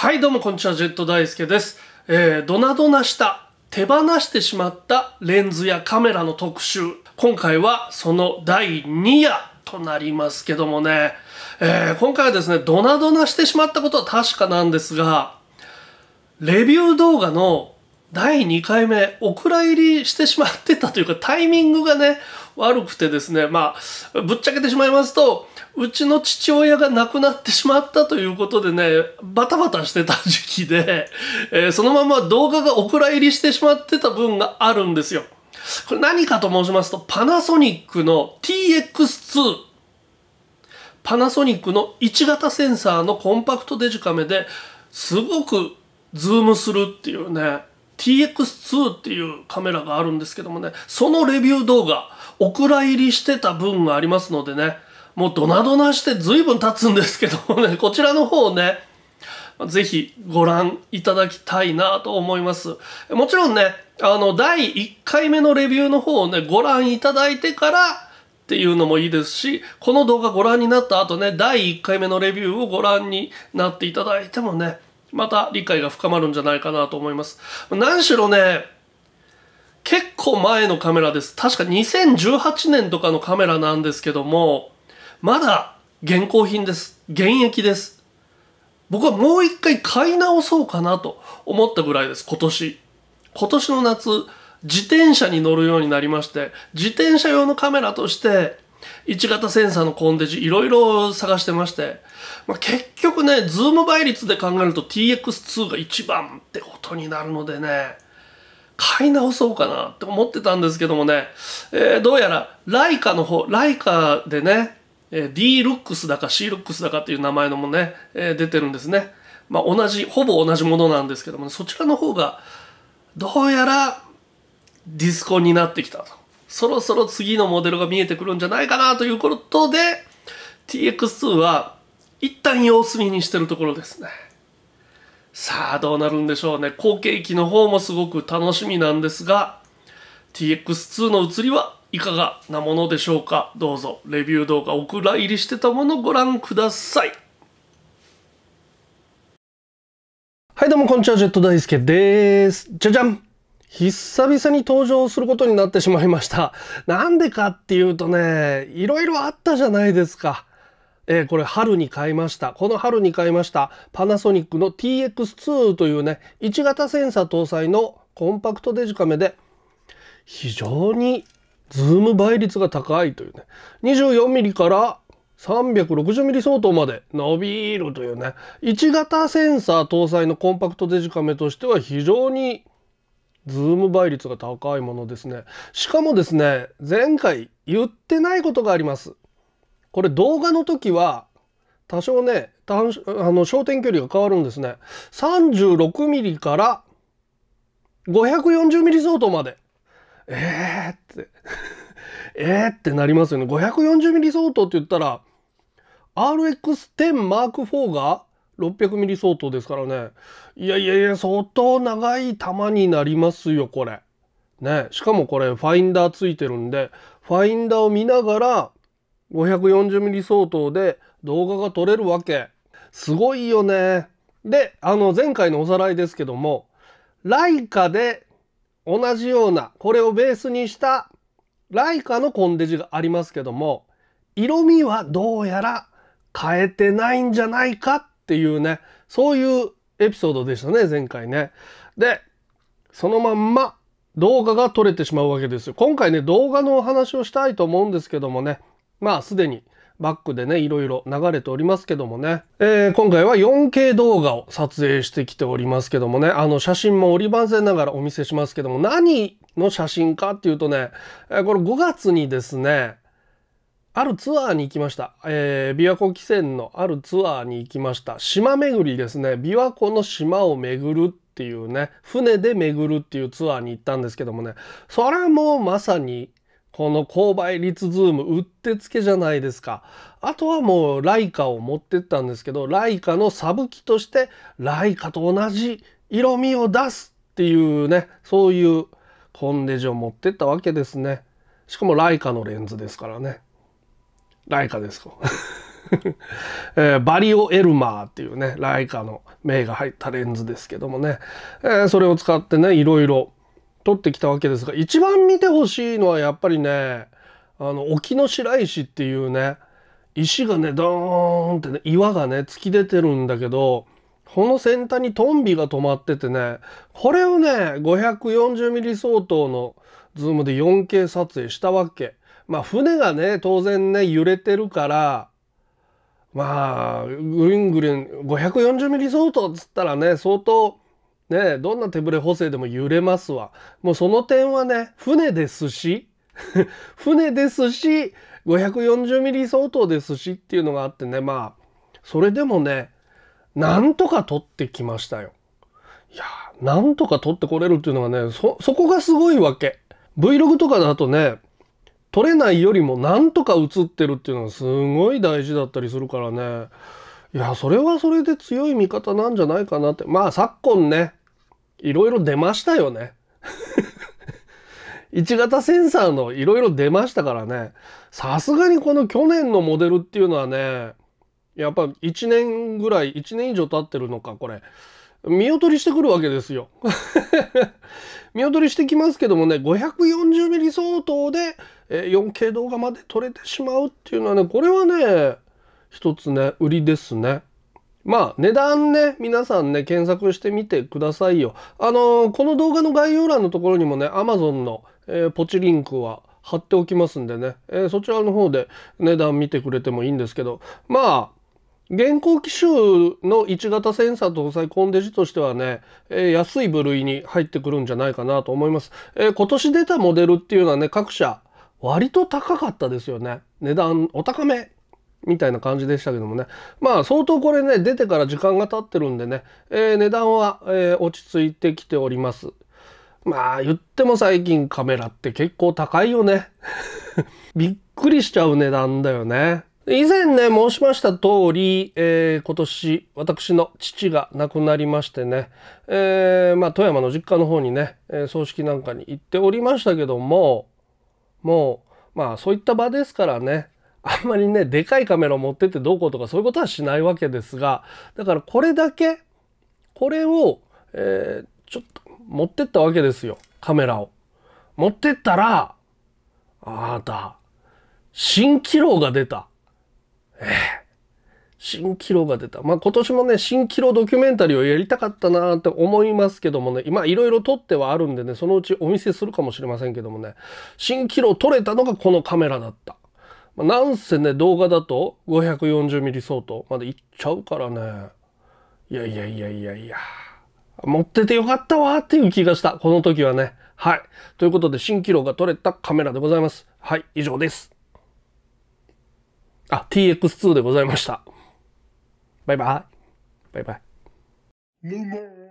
はいどうもこんにちはジェット大輔です、えー、ドナドナした手放してしまったレンズやカメラの特集今回はその第2夜となりますけどもね、えー、今回はですねドナドナしてしまったことは確かなんですがレビュー動画の第2回目、お蔵入りしてしまってたというか、タイミングがね、悪くてですね、まあ、ぶっちゃけてしまいますと、うちの父親が亡くなってしまったということでね、バタバタしてた時期で、えー、そのまま動画がお蔵入りしてしまってた分があるんですよ。これ何かと申しますと、パナソニックの TX2 パナソニックの1型センサーのコンパクトデジカメですごくズームするっていうね TX2 っていうカメラがあるんですけどもね、そのレビュー動画、お蔵入りしてた分がありますのでね、もうドナドナして随分経つんですけどもね、こちらの方ね、ぜひご覧いただきたいなと思います。もちろんね、あの、第1回目のレビューの方をね、ご覧いただいてからっていうのもいいですし、この動画ご覧になった後ね、第1回目のレビューをご覧になっていただいてもね、また理解が深まるんじゃないかなと思います。何しろね、結構前のカメラです。確か2018年とかのカメラなんですけども、まだ現行品です。現役です。僕はもう一回買い直そうかなと思ったぐらいです、今年。今年の夏、自転車に乗るようになりまして、自転車用のカメラとして、1型センサーのコンデジいろいろ探してまして、まあ、結局ねズーム倍率で考えると TX2 が一番ってことになるのでね買い直そうかなって思ってたんですけどもね、えー、どうやらライカの方ライカでね d ルックスだか c l ックスだかっていう名前のもね、えー、出てるんですね、まあ、同じほぼ同じものなんですけども、ね、そちらの方がどうやらディスコになってきたとそろそろ次のモデルが見えてくるんじゃないかなということで、TX2 は一旦様子見にしてるところですね。さあ、どうなるんでしょうね。後継機の方もすごく楽しみなんですが、TX2 の移りはいかがなものでしょうか。どうぞ、レビュー動画お蔵入りしてたものご覧ください。はい、どうも、こんにちは、ジェット大輔です。じゃじゃん久々に登場することになってしまいました。なんでかっていうとね、いろいろあったじゃないですか。えー、これ春に買いました。この春に買いましたパナソニックの TX2 というね、1型センサー搭載のコンパクトデジカメで、非常にズーム倍率が高いというね、2 4ミリから360ミリ相当まで伸びるというね、1型センサー搭載のコンパクトデジカメとしては非常にズーム倍率が高いものですね。しかもですね、前回言ってないことがあります。これ動画の時は多少ね、あの焦点距離が変わるんですね。36ミリから540ミリ相当まで。えーって えーってなりますよね。540ミリ相当って言ったら、RX10 Mark IV が600ミリ相当ですからね。いやいやいや、相当長い球になりますよ、これ。ね。しかもこれ、ファインダーついてるんで、ファインダーを見ながら、540ミリ相当で動画が撮れるわけ。すごいよね。で、あの、前回のおさらいですけども、ライカで同じような、これをベースにしたライカのコンデジがありますけども、色味はどうやら変えてないんじゃないかっっていうね、そういうエピソードでしたね、前回ね。で、そのまんま動画が撮れてしまうわけですよ。今回ね、動画のお話をしたいと思うんですけどもね、まあすでにバックでね、いろいろ流れておりますけどもね、えー、今回は 4K 動画を撮影してきておりますけどもね、あの写真も折り番線ながらお見せしますけども、何の写真かっていうとね、これ5月にですね、あるツアーに行きました。えー、琵琶湖汽船のあるツアーに行きました。島巡りですね。琵琶湖の島を巡るっていうね、船で巡るっていうツアーに行ったんですけどもね、それはもうまさにこの購買率ズームうってつけじゃないですか。あとはもうライカを持ってったんですけど、ライカのサブ機としてライカと同じ色味を出すっていうね、そういうコンデジを持ってったわけですね。しかもライカのレンズですからね。ライカですか。えー、バリオ・エルマーっていうね、ライカの銘が入ったレンズですけどもね、えー、それを使ってね、いろいろ撮ってきたわけですが、一番見てほしいのはやっぱりね、あの、沖の白石っていうね、石がね、ドーンってね、岩がね、突き出てるんだけど、この先端にトンビが止まっててね、これをね、540mm 相当のズームで 4K 撮影したわけ。まあ船がね当然ね揺れてるからまあグリングリン540ミリ相当っつったらね相当ねどんな手ぶれ補正でも揺れますわもうその点はね船ですし 船ですし540ミリ相当ですしっていうのがあってねまあそれでもねなんとか取ってきましたよ。いやなんとか取ってこれるっていうのがねそこがすごいわけ。Vlog とかだとね取れないよりもなんとか映ってるっていうのがすごい大事だったりするからねいやそれはそれで強い味方なんじゃないかなってまあ昨今ねいろいろ出ましたよね1 型センサーのいろいろ出ましたからねさすがにこの去年のモデルっていうのはねやっぱ1年ぐらい1年以上経ってるのかこれ見劣りしてくるわけですよ 見劣りしてきますけどもね 540mm 相当で 4K 動画まで撮れてしまうっていうのはねこれはね一つね売りですね。まあ値段ね皆さんね検索してみてくださいよ。あのー、この動画の概要欄のところにもね Amazon の、えー、ポチリンクは貼っておきますんでね、えー、そちらの方で値段見てくれてもいいんですけどまあ現行機種の1型センサーと搭載コンデジとしてはね、えー、安い部類に入ってくるんじゃないかなと思います。えー、今年出たモデルっていうのはね、各社割と高かったですよね。値段お高めみたいな感じでしたけどもね。まあ相当これね、出てから時間が経ってるんでね、えー、値段は、え落ち着いてきております。まあ言っても最近カメラって結構高いよね。びっくりしちゃう値段だよね。以前ね、申しました通り、えー、今年、私の父が亡くなりましてね、えー、まあ、富山の実家の方にね、葬式なんかに行っておりましたけども、もう、まあ、そういった場ですからね、あんまりね、でかいカメラを持ってってどうこうとかそういうことはしないわけですが、だからこれだけ、これを、えー、ちょっと持ってったわけですよ、カメラを。持ってったら、あなた、蜃気楼が出た。えー、新キロが出た。まあ、今年もね、新キロドキュメンタリーをやりたかったなーって思いますけどもね、今いろいろ撮ってはあるんでね、そのうちお見せするかもしれませんけどもね、新キロ撮れたのがこのカメラだった。まあ、なんせね、動画だと 540mm 相当までいっちゃうからね。いやいやいやいやいや。持っててよかったわーっていう気がした。この時はね。はい。ということで、新気楼が撮れたカメラでございます。はい、以上です。あ、TX2 でございました。バイバイ。バイバイ。